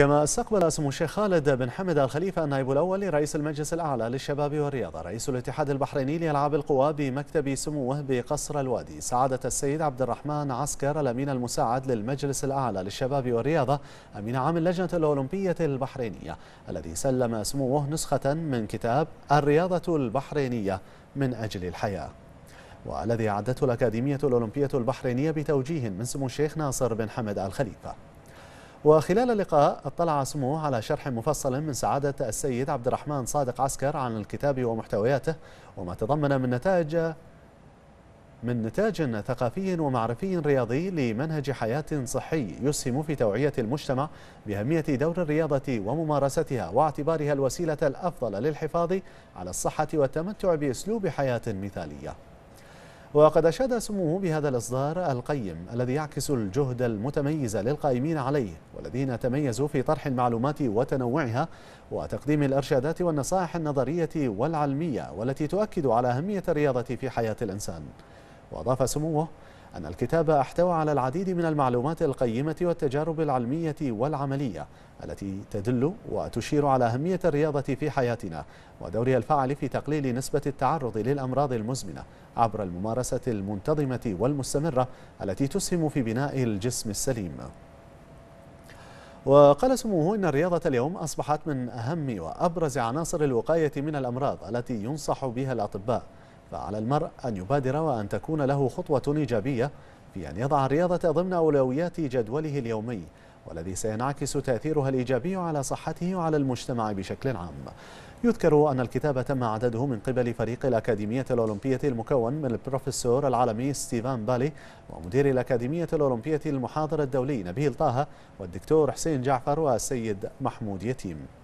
كما استقبل سمو الشيخ خالد بن حمد الخليفة النائب الأول لرئيس المجلس الأعلى للشباب والرياضة رئيس الاتحاد البحريني لألعاب القوى بمكتب سموه بقصر الوادي سعادة السيد عبد الرحمن عسكر الأمين المساعد للمجلس الأعلى للشباب والرياضة أمين عام اللجنة الأولمبية البحرينية الذي سلم سموه نسخة من كتاب الرياضة البحرينية من أجل الحياة والذي أعدته الأكاديمية الأولمبية البحرينية بتوجيه من سمو الشيخ ناصر بن حمد الخليفة وخلال اللقاء اطلع سموه على شرح مفصل من سعادة السيد عبد الرحمن صادق عسكر عن الكتاب ومحتوياته وما تضمن من نتائج من نتاج ثقافي ومعرفي رياضي لمنهج حياة صحي يسهم في توعية المجتمع بأهمية دور الرياضة وممارستها واعتبارها الوسيلة الأفضل للحفاظ على الصحة والتمتع بأسلوب حياة مثالية وقد أشاد سموه بهذا الإصدار القيم الذي يعكس الجهد المتميز للقائمين عليه والذين تميزوا في طرح المعلومات وتنوعها وتقديم الإرشادات والنصائح النظرية والعلمية والتي تؤكد على أهمية الرياضة في حياة الإنسان وأضاف سموه أن الكتاب احتوى على العديد من المعلومات القيمة والتجارب العلمية والعملية التي تدل وتشير على أهمية الرياضة في حياتنا ودورها الفاعل في تقليل نسبة التعرض للأمراض المزمنة عبر الممارسة المنتظمة والمستمرة التي تسهم في بناء الجسم السليم وقال سموه إن الرياضة اليوم أصبحت من أهم وأبرز عناصر الوقاية من الأمراض التي ينصح بها الأطباء فعلى المرء أن يبادر وأن تكون له خطوة إيجابية في أن يضع الرياضة ضمن أولويات جدوله اليومي والذي سينعكس تأثيرها الإيجابي على صحته وعلى المجتمع بشكل عام يذكر أن الكتاب تم عدده من قبل فريق الأكاديمية الأولمبية المكون من البروفيسور العالمي ستيفان بالي ومدير الأكاديمية الأولمبية المحاضر الدولي نبيل طه والدكتور حسين جعفر والسيد محمود يتيم